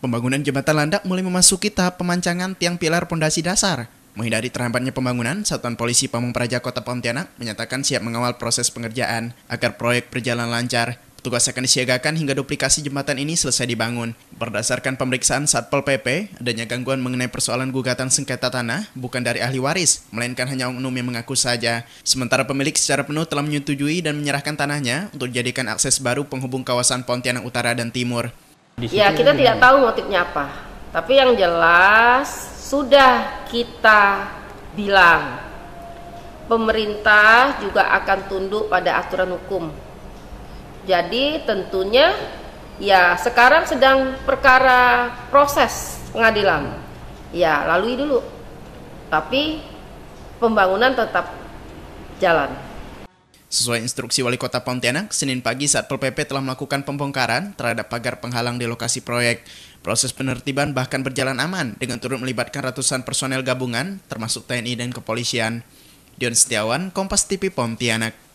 Pembangunan jembatan landak mulai memasuki tahap pemancangan tiang pilar pondasi dasar. Menghindari terhambatnya pembangunan, Satuan Polisi Pamung Praja Kota Pontianak menyatakan siap mengawal proses pengerjaan agar proyek berjalan lancar. Petugas akan disiagakan hingga duplikasi jembatan ini selesai dibangun. Berdasarkan pemeriksaan Satpol PP, adanya gangguan mengenai persoalan gugatan sengketa tanah bukan dari ahli waris, melainkan hanya umum yang mengaku saja. Sementara pemilik secara penuh telah menyetujui dan menyerahkan tanahnya untuk dijadikan akses baru penghubung kawasan Pontianak Utara dan Timur ya kita tidak tahu motifnya apa, tapi yang jelas sudah kita bilang pemerintah juga akan tunduk pada aturan hukum. Jadi tentunya ya sekarang sedang perkara proses pengadilan. Ya lalui dulu. Tapi pembangunan tetap jalan. Sesuai instruksi Wali Kota Pontianak, Senin pagi Satpol PP telah melakukan pembongkaran terhadap pagar penghalang di lokasi proyek. Proses penertiban bahkan berjalan aman dengan turut melibatkan ratusan personel gabungan termasuk TNI dan kepolisian. Dion Setiawan, Kompas TV Pontianak.